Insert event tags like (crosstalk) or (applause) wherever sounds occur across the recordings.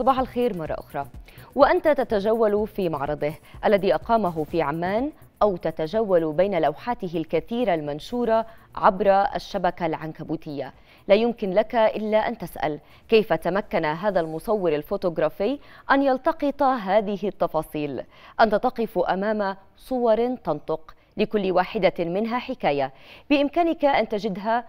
صباح الخير مرة أخرى وأنت تتجول في معرضه الذي أقامه في عمان أو تتجول بين لوحاته الكثيرة المنشورة عبر الشبكة العنكبوتية لا يمكن لك إلا أن تسأل كيف تمكن هذا المصور الفوتوغرافي أن يلتقط هذه التفاصيل أنت تقف أمام صور تنطق لكل واحدة منها حكاية بإمكانك أن تجدها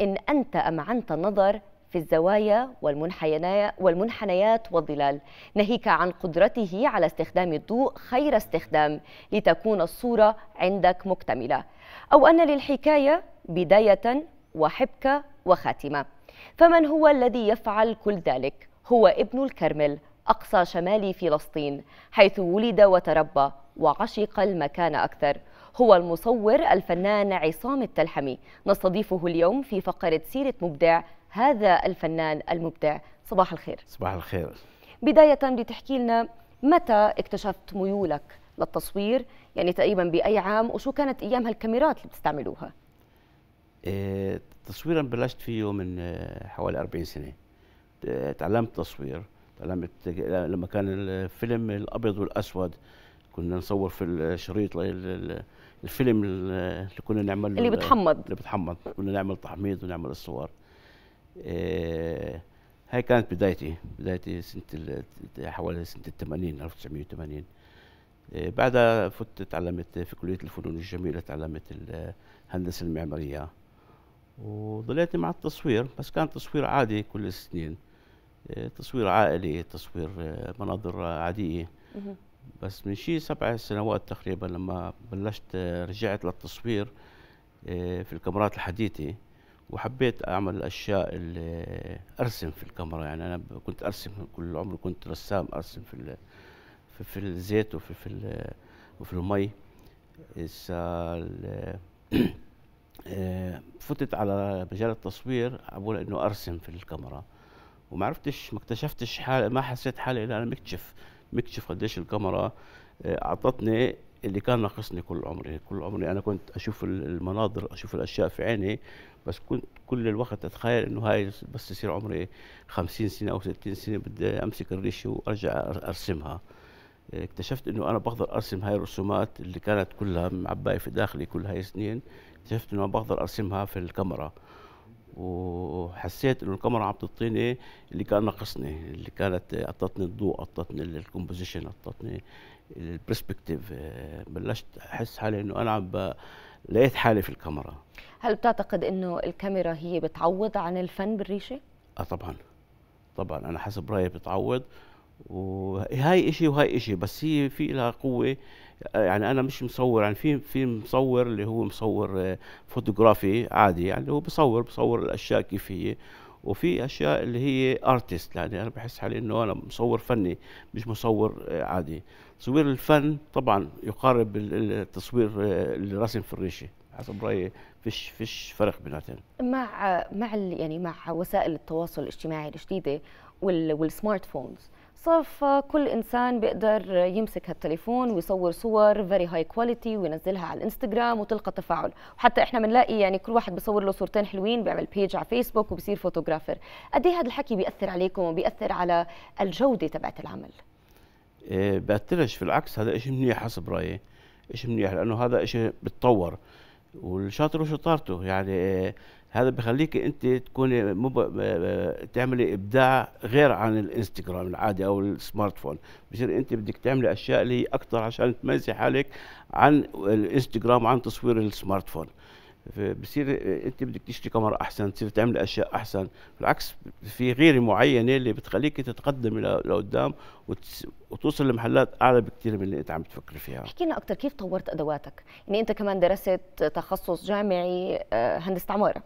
إن أنت أمعنت النظر في الزوايا والمنحنيات والظلال ناهيك عن قدرته على استخدام الضوء خير استخدام لتكون الصورة عندك مكتملة أو أن للحكاية بداية وحبكة وخاتمة فمن هو الذي يفعل كل ذلك؟ هو ابن الكرمل أقصى شمال فلسطين حيث ولد وتربى وعشق المكان أكثر هو المصور الفنان عصام التلحمي نستضيفه اليوم في فقرة سيرة مبدع هذا الفنان المبدع صباح الخير صباح الخير بداية بتحكي لنا متى اكتشفت ميولك للتصوير يعني تقريبا بأي عام وشو كانت أيام هالكاميرات اللي بتستعملوها إيه تصويرا بلشت فيه من آه، حوالي 40 سنة تعلمت تصوير تعلمت لما كان الفيلم الأبيض والأسود كنا نصور في الشريط الفيلم اللي كنا نعمل اللي بتحمض اللي بتحمض كنا نعمل تحميض ونعمل الصور آه هاي كانت بدايتي بدايتي سنة حوالي سنة الثمانين 1980 آه بعدها فت تعلمت في كلية الفنون الجميلة تعلمت الهندسة المعمارية وضليت مع التصوير بس كان تصوير عادي كل السنين آه تصوير عائلي تصوير آه، مناظر عادية بس من شي سبع سنوات تقريبا لما بلشت رجعت للتصوير آه، في الكاميرات الحديثة وحبيت أعمل الأشياء اللي أرسم في الكاميرا يعني أنا كنت أرسم كل عمري كنت رسام أرسم في في الزيت وفي في وفي المي (coughs) آه، فتت على مجال التصوير عبول انه ارسم في الكاميرا وما عرفتش ما اكتشفتش حالي ما حسيت حالي الا انا مكتشف مكشف قديش الكاميرا آه، اعطتني اللي كان ناقصني كل عمري كل عمري انا كنت اشوف المناظر اشوف الاشياء في عيني بس كنت كل الوقت اتخيل انه هاي بس يصير عمري خمسين سنه او ستين سنه بدي امسك الريشه وارجع ارسمها آه، اكتشفت انه انا بقدر ارسم هاي الرسومات اللي كانت كلها معبايه في داخلي كل هاي السنين اكتشفت انه بقدر ارسمها في الكاميرا وحسيت انه الكاميرا عم تعطيني اللي كان ناقصني اللي كانت اعطتني الضوء اعطتني الكومبوزيشن اعطتني البرسبكتيف آه، بلشت احس حالي انه انا عم لقيت حالي في الكاميرا هل بتعتقد انه الكاميرا هي بتعوض عن الفن بالريشه؟ اه طبعا طبعا انا حسب رايي بتعوض وهاي إشي وهاي إشي بس هي في لها قوة يعني أنا مش مصور يعني في في مصور اللي هو مصور آه، فوتوغرافي عادي يعني هو بصور بصور الأشياء كيف هي وفي اشياء اللي هي ارتست يعني انا بحس حالي انه انا مصور فني مش مصور آه، عادي تصوير الفن طبعا يقارب التصوير آه، الرسم في الريشه حسب رايي فيش فيش فرق بيناتهم مع مع يعني مع وسائل التواصل الاجتماعي الجديده والسمارت فونز الصف فكل انسان بيقدر يمسك هالتليفون ويصور صور فيري هاي كواليتي وينزلها على الانستغرام وتلقى تفاعل وحتى احنا بنلاقي يعني كل واحد بصور له صورتين حلوين بيعمل بيج على فيسبوك وبصير فوتوغرافر قد ايه هذا الحكي بياثر عليكم وبياثر على الجوده تبعت العمل إيه بأثرش في العكس هذا شيء منيح حسب رايي شيء منيح لانه هذا شيء بتطور والشاطر وشطارته يعني هذا بخليك انت تكوني مب... آه، آه، تعملي ابداع غير عن الانستغرام العادي او السمارت فون بصير انت بدك تعملي اشياء اللي هي اكثر عشان تميزي حالك عن الانستغرام وعن تصوير السمارت فون بصير انت بدك تشتري كاميرا احسن تصير تعمل اشياء احسن بالعكس في غيره معينه اللي بتخليك تتقدم لقدام وتس... وتوصل لمحلات اعلى بكثير من اللي انت عم تفكر فيها احكي لنا اكثر كيف طورت ادواتك يعني انت كمان درست تخصص جامعي آه، هندسه عماره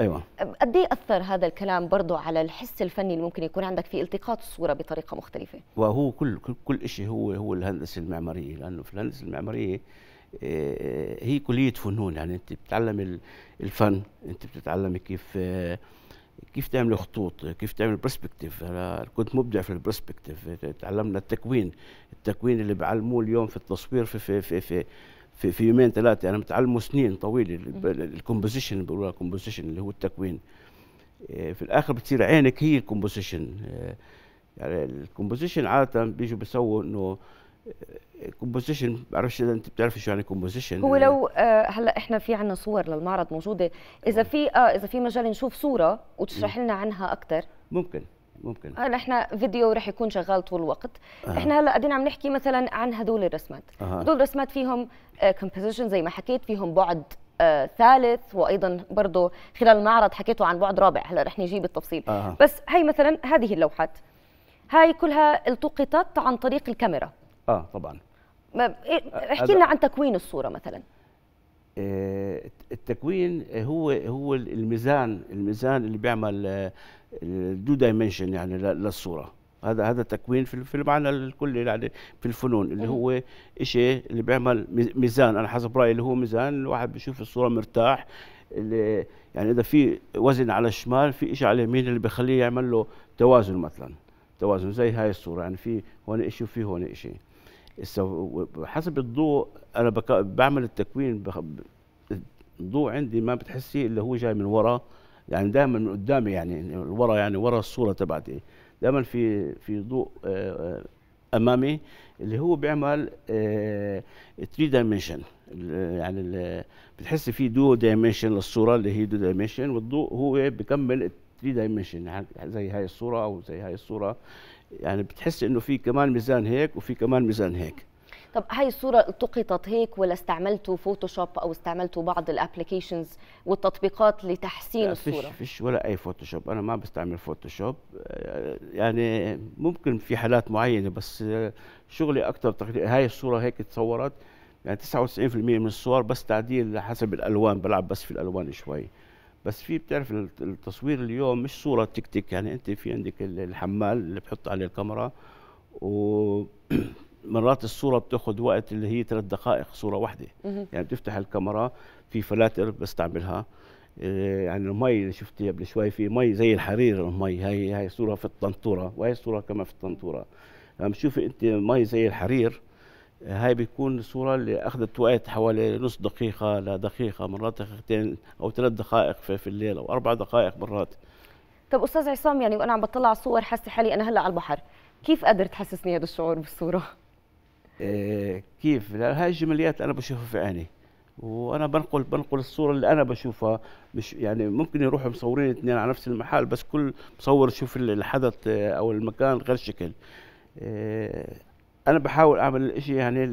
ايوه قد ايه اثر هذا الكلام برضه على الحس الفني اللي ممكن يكون عندك في التقاط الصوره بطريقه مختلفه وهو كل كل, كل شيء هو هو الهندسه المعماريه لانه في الهندسه المعماريه آه، هي كليه فنون يعني انت بتتعلم الفن انت بتتعلم كيف آه، كيف تعمل خطوط كيف تعمل برسبكتيف انا كنت مبدع في البرسبكتيف تعلمنا التكوين التكوين اللي بعلموه اليوم في التصوير في في في, في في في يومين ثلاثه انا متعلمه سنين طويله الكومبوزيشن بيقولوا بيقولوها الكومبوزيشن اللي هو التكوين آه، في الاخر بتصير عينك هي الكومبوزيشن آه، يعني الكومبوزيشن عاده بيجوا بيسووا انه آه، كومبوزيشن بعرفش اذا انت بتعرفي شو يعني كومبوزيشن هو لو آه هلا احنا في عندنا صور للمعرض موجوده اذا في اه اذا في مجال نشوف صوره وتشرح لنا عنها اكثر ممكن ممكن هلا آه، احنا فيديو رح يكون شغال طول الوقت أه. احنا هلا قاعدين عم نحكي مثلا عن هدول الرسمات أه. هدول الرسمات فيهم كومبوزيشن آه، زي ما حكيت فيهم بعد آه، ثالث وايضا برضه خلال المعرض حكيتوا عن بعد رابع هلا رح نجيب بالتفصيل أه. بس هي مثلا هذه اللوحات هاي كلها التقطت عن طريق الكاميرا اه طبعا إيه، احكي لنا عن تكوين الصوره مثلا آه، التكوين هو هو الميزان الميزان اللي بيعمل آه، دو دايمنشن يعني للصوره هذا هذا تكوين في المعنى الكلي يعني في الفنون اللي هو شيء اللي بيعمل ميزان انا حسب رايي اللي هو ميزان الواحد بيشوف الصوره مرتاح اللي يعني اذا في وزن على الشمال في شيء على اليمين اللي بخليه يعمل له توازن مثلا توازن زي هاي الصوره يعني في هون شيء وفي هون شيء حسب الضوء انا بك... بعمل التكوين بخ... الضوء عندي ما بتحسي الا هو جاي من ورا يعني دائما من قدامي يعني ورا يعني ورا الصوره تبعتي دائما في في ضوء آه، امامي اللي هو بيعمل 3 آه، دايمنشن يعني بتحسي في دو دايمنشن للصوره اللي هي دو دايمنشن والضوء هو بكمل 3 دايمنشن يعني زي هاي الصوره او زي هاي الصوره يعني بتحس انه في كمان ميزان هيك وفي كمان ميزان هيك طب هاي الصورة التقطت هيك ولا استعملتوا فوتوشوب أو استعملتوا بعض الابلكيشنز والتطبيقات لتحسين لا الصورة؟ فيش فيش ولا أي فوتوشوب، أنا ما بستعمل فوتوشوب، آه، يعني ممكن في حالات معينة بس شغلي أكثر هاي الصورة هيك تصورت يعني 99% من الصور بس تعديل حسب الألوان بلعب بس في الألوان شوي. بس في بتعرف التصوير اليوم مش صوره تك تك يعني انت في عندك الحمال اللي بحط عليه الكاميرا ومرات (clears throat) الصوره بتاخذ وقت اللي هي ثلاث دقائق صوره واحده يعني بتفتح الكاميرا في فلاتر بستعملها آه، يعني المي اللي شفتيها قبل شوي في مي زي الحرير المي هاي هاي صوره في الطنطوره وهي صوره كمان في الطنطوره عم يعني تشوفي انت مي زي الحرير هاي بيكون صورة اللي أخذت وقت حوالي نص دقيقة لدقيقة مرات دقيقتين أو ثلاث دقائق في الليل أو أربع دقائق مرات طب أستاذ عصام يعني وأنا عم بطلع صور الصور حاسة حالي أنا هلأ على البحر كيف قادر تحسسني هذا الشعور بالصورة؟ (laughs) إيه كيف؟ هاي الجماليات أنا بشوفها في عيني وانا بنقل بنقل الصوره اللي انا بشوفها مش يعني ممكن يروحوا مصورين اثنين على نفس المحل بس كل مصور يشوف الحدث آه، او المكان غير شكل إيه، انا بحاول اعمل الاشي يعني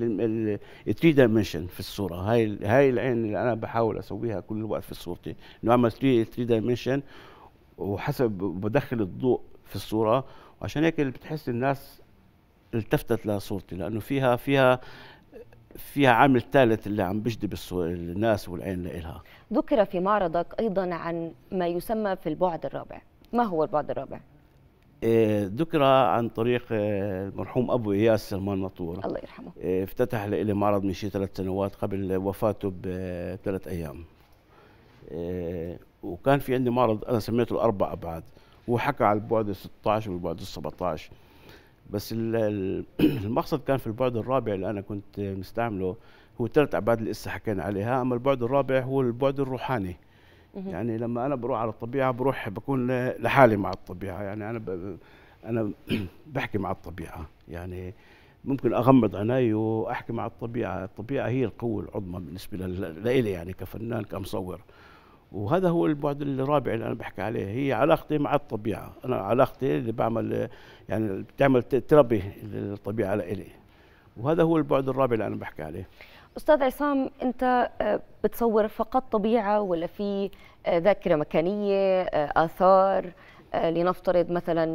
الثري دايمنشن في الصوره هاي هاي العين اللي انا بحاول اسويها كل الوقت في صورتي انه اعمل 3 3 دايمنشن وحسب بدخل الضوء في الصوره وعشان هيك بتحس الناس التفتت لصورتي لانه فيها فيها فيها عامل ثالث اللي عم بجذب الناس والعين لإلها ذكر في معرضك ايضا عن ما يسمى في البعد الرابع ما هو البعد الرابع ذكرى عن طريق المرحوم آه، ابو اياس سلمان مطور الله يرحمه آه، افتتح لي معرض من شي ثلاث سنوات قبل وفاته بثلاث آه، ايام وكان في عندي معرض انا سميته الاربع ابعاد هو حكى على البعد ال 16 والبعد ال 17 (clears throat) بس المقصد كان في البعد الرابع اللي انا كنت مستعمله هو ثلاث ابعاد اللي لسه حكينا عليها اما البعد الرابع هو البعد الروحاني يعني لما انا بروح على الطبيعه بروح بكون لحالي مع الطبيعه يعني انا ب... انا (clears throat) بحكي مع الطبيعه يعني ممكن اغمض عيني واحكي مع الطبيعه الطبيعه هي القوه العظمى بالنسبه لإلي يعني كفنان كمصور وهذا هو البعد الرابع اللي انا بحكي عليه هي علاقتي مع الطبيعه انا علاقتي اللي بعمل يعني بتعمل تربي الطبيعه لإلي وهذا هو البعد الرابع اللي انا بحكي عليه استاذ عصام انت آه، بتصور فقط طبيعه ولا في آه، ذاكره مكانيه آه، اثار لنفترض مثلا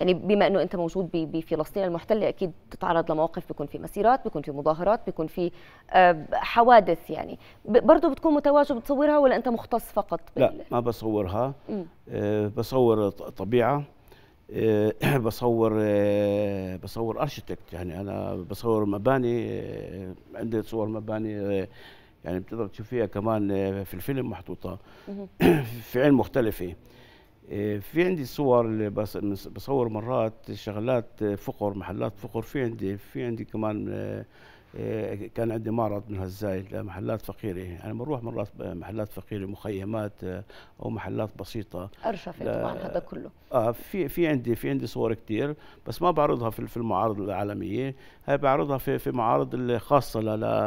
يعني بما انه انت موجود بفلسطين المحتله اكيد تتعرض لمواقف بيكون في مسيرات بيكون في مظاهرات بيكون في حوادث يعني برضه بتكون متواجد بتصورها ولا انت مختص فقط بال... لا ما بصورها بصور طبيعه آه، (clears throat) بصور آه، بصور ارشيتكت يعني انا بصور مباني آه، عندي صور مباني يعني بتقدر تشوفيها كمان في الفيلم محطوطه (clears throat) في عين مختلفه في عندي صور بصور مرات شغلات فقر محلات فقر في عندي في عندي كمان إيه، كان عندي معرض من هزاي لمحلات فقيره يعني بنروح مرات محلات فقيره مخيمات إيه، او محلات بسيطه ارشفه طبعا هذا كله اه في في عندي في عندي صور كثير بس ما بعرضها في المعارض العالميه هي بعرضها في في معارض الخاصه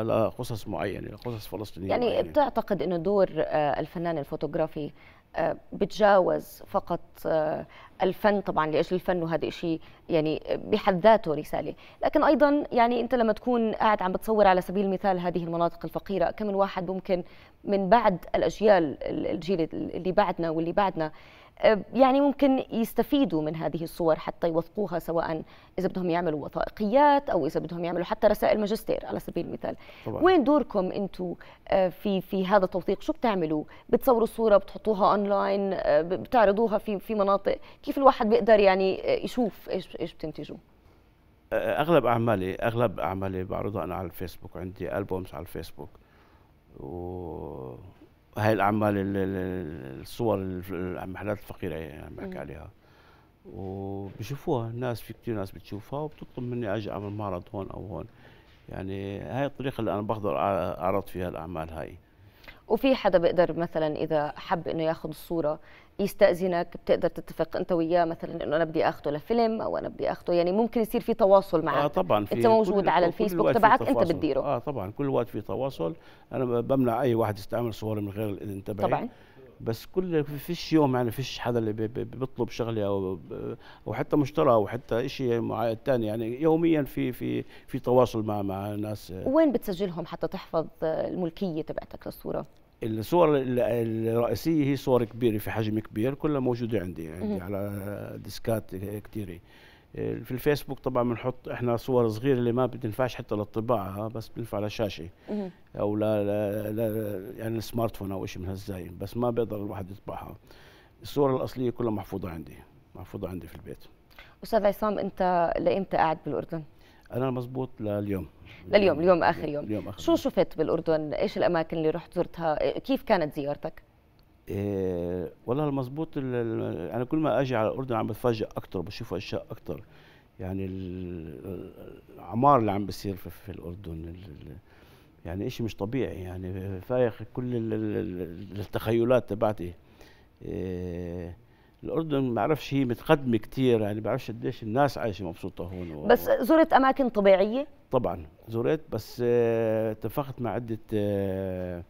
لقصص معينه لقصص فلسطينيه يعني معينة. بتعتقد انه دور آه، الفنان الفوتوغرافي بتجاوز فقط آه، الفن طبعا لاجل الفن وهذا شيء يعني بحد ذاته رساله، لكن ايضا يعني انت لما تكون قاعد عم بتصور على سبيل المثال هذه المناطق الفقيره، كم من واحد ممكن من بعد الاجيال الجيل اللي بعدنا واللي بعدنا يعني ممكن يستفيدوا من هذه الصور حتى يوثقوها سواء اذا بدهم يعملوا وثائقيات او اذا بدهم يعملوا حتى رسائل ماجستير على سبيل المثال طبعا. وين دوركم انتم أه، في في هذا التوثيق شو بتعملوا بتصوروا الصوره بتحطوها اونلاين أه، بتعرضوها في في مناطق كيف الواحد بيقدر يعني يشوف ايش ايش بتنتجوا أه، اغلب اعمالي اغلب اعمالي بعرضها انا على الفيسبوك عندي البومز على الفيسبوك و هاي الاعمال الصور المحلات الفقيره يعني عم بحكي عليها وبشوفوها الناس في كثير ناس بتشوفها وبتطلب مني اجي اعمل معرض هون او هون يعني هاي الطريقه اللي انا بقدر اعرض فيها الاعمال هاي وفي حدا بيقدر مثلا اذا حب انه ياخذ الصوره يستاذنك بتقدر تتفق انت وياه مثلا انه انا بدي اخذه لفيلم او انا بدي اخذه يعني ممكن يصير في تواصل معك اه طبعا في انت موجود على الفيسبوك تبعك انت بتديره اه طبعا كل وقت في تواصل انا بمنع اي واحد يستعمل صوري من غير الاذن تبعي طبعا بس كل فيش يوم يعني فيش حدا اللي بيطلب شغله او او حتى مشترى او حتى شيء ثاني يعني يوميا في في في تواصل مع مع ناس وين بتسجلهم حتى تحفظ الملكيه تبعتك للصوره؟ الصور الرئيسيه هي صور كبيره في حجم كبير كلها موجوده عندي عندي على ديسكات كثيره آه، في الفيسبوك طبعا بنحط احنا صور صغيره اللي ما بتنفعش حتى للطباعه بس بتنفع لشاشه او لا, لا, لا يعني سمارت فون او شيء من هالزاين بس ما بيقدر الواحد يطبعها الصور الاصليه كلها محفوظه عندي محفوظه عندي في البيت استاذ عصام انت لامتى قاعد بالاردن انا مزبوط لليوم لليوم اليوم اخر يوم, اليوم آخر شو شفت بالاردن ايش الاماكن اللي رحت زرتها كيف كانت زيارتك إيه والله المضبوط انا كل ما اجي على الاردن عم بتفاجئ اكثر بشوف اشياء اكثر يعني العمار اللي عم بيصير في, في الاردن يعني شيء مش طبيعي يعني فايق كل التخيلات تبعتي إيه الاردن ما بعرفش هي متقدمه كثير يعني ما بعرفش قديش الناس عايشه مبسوطه هون و... بس زرت اماكن طبيعيه طبعا زرت بس إيه، اتفقت مع عده إيه،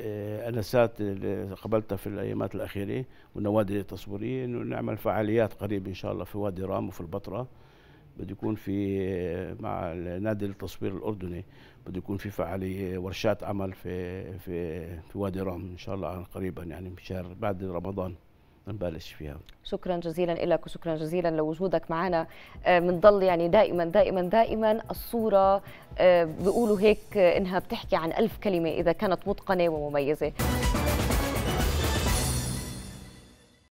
آه، أنسات اللي قبلتها في الأيامات الأخيرة والنوادي التصويرية إنه نعمل فعاليات قريب إن شاء الله في وادي رام وفي البطرة بده يكون في آه، مع نادي التصوير الأردني بده يكون في فعالية آه، ورشات عمل في في في وادي رام إن شاء الله قريبا يعني بشهر بعد رمضان نبلش فيها شكرا جزيلا لك وشكرا جزيلا لوجودك معنا بنضل آه، يعني دائما دائما دائما الصوره آه، بيقولوا هيك آه، انها بتحكي عن ألف كلمه اذا كانت متقنه ومميزه